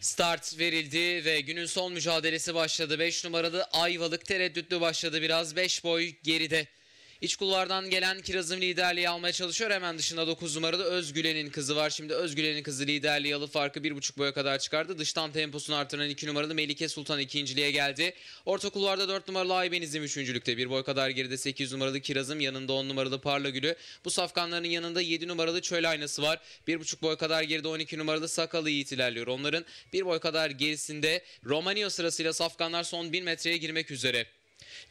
Start verildi ve günün son mücadelesi başladı. 5 numaralı Ayvalık tereddütlü başladı biraz. 5 boy geride. İç kulvardan gelen Kiraz'ın liderliği almaya çalışıyor. Hemen dışında 9 numaralı Özgülen'in kızı var. Şimdi Özgülen'in kızı liderliği alıp farkı 1.5 boya kadar çıkardı. Dıştan temposunu artıran 2 numaralı Melike Sultan ikinciliğe geldi. Orta kulvarda 4 numaralı Aybenizim üçüncülükte. Bir boy kadar geride 8 numaralı Kiraz'ım yanında 10 numaralı Parlagül'ü. Bu safkanların yanında 7 numaralı Çöl Aynası var. 1.5 boy kadar geride 12 numaralı Sakalı Yiğit ilerliyor. Onların bir boy kadar gerisinde Romanio sırasıyla safkanlar son 1000 metreye girmek üzere.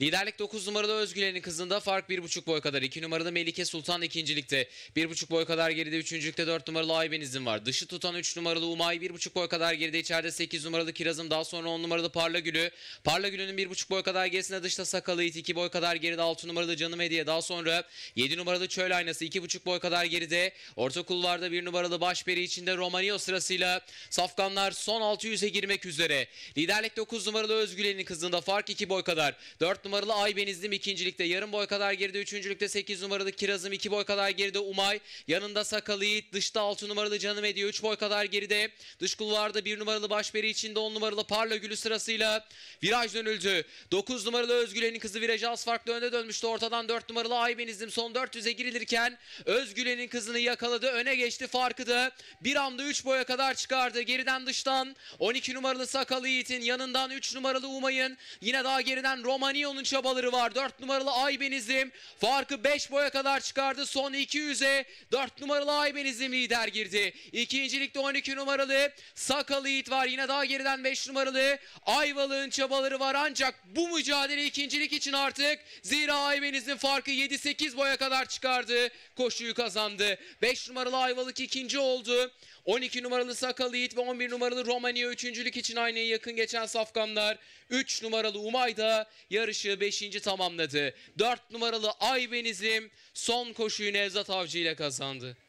Liderlik 9 numaralı Özgülen'in kızında fark 1,5 boy kadar. 2 numaralı Melike Sultan ikincilikte. 1,5 boy kadar geride 3.lükte 4 numaralı Aybeniz'in var. Dışı tutan 3 numaralı Umay 1,5 boy kadar geride içeride 8 numaralı Kirazım daha sonra 10 numaralı Parlagül'ü. Parlagül'ün 1,5 boy kadar gerisinde dışta Sakalı It 2 boy kadar geride 6 numaralı Canım Hediye daha sonra 7 numaralı Çöl Aynası 2,5 boy kadar geride. Orta kulvarda 1 numaralı Başperi içinde Romanio sırasıyla Safkanlar son 600'e girmek üzere. Liderlik 9 numaralı Özgülen'in kızında fark 2 boy kadar. 4 numaralı Aybenizlim ikincilikte. Yarım boy kadar geride. Üçüncülükte 8 numaralı Kirazım 2 boy kadar geride Umay. Yanında Sakal Yiğit. Dışta 6 numaralı Canım ediyor 3 boy kadar geride. Dış kulvarda 1 numaralı Başberi içinde 10 numaralı Parla Gülü sırasıyla viraj dönüldü. 9 numaralı Özgülen'in kızı virajı az farklı önde dönmüştü. Ortadan 4 numaralı Aybenizlim son 400'e girilirken Özgülen'in kızını yakaladı. Öne geçti farkı da bir anda 3 boya kadar çıkardı. Geriden dıştan 12 numaralı Sakal Yiğit'in yanından 3 numaralı Umay'ın yine daha geriden Roma Manio'nun çabaları var. 4 numaralı Aybenizim farkı 5 boya kadar çıkardı. Son 200'e 4 numaralı Aybenizim lider girdi. İkincilikte 12 numaralı Sakalit var. Yine daha geriden 5 numaralı Ayvalık'ın çabaları var. Ancak bu mücadele ikincilik için artık zira Aybenizim farkı 7-8 boya kadar çıkardı. Koşuyu kazandı. 5 numaralı Ayvalık ikinci oldu. 12 numaralı Sakalı Yiğit ve 11 numaralı Romanya üçüncülük için aynaya yakın geçen safkanlar. 3 numaralı Umay da yarışı 5. tamamladı. 4 numaralı Aybenizim son koşuyu Nevzat Avcı ile kazandı.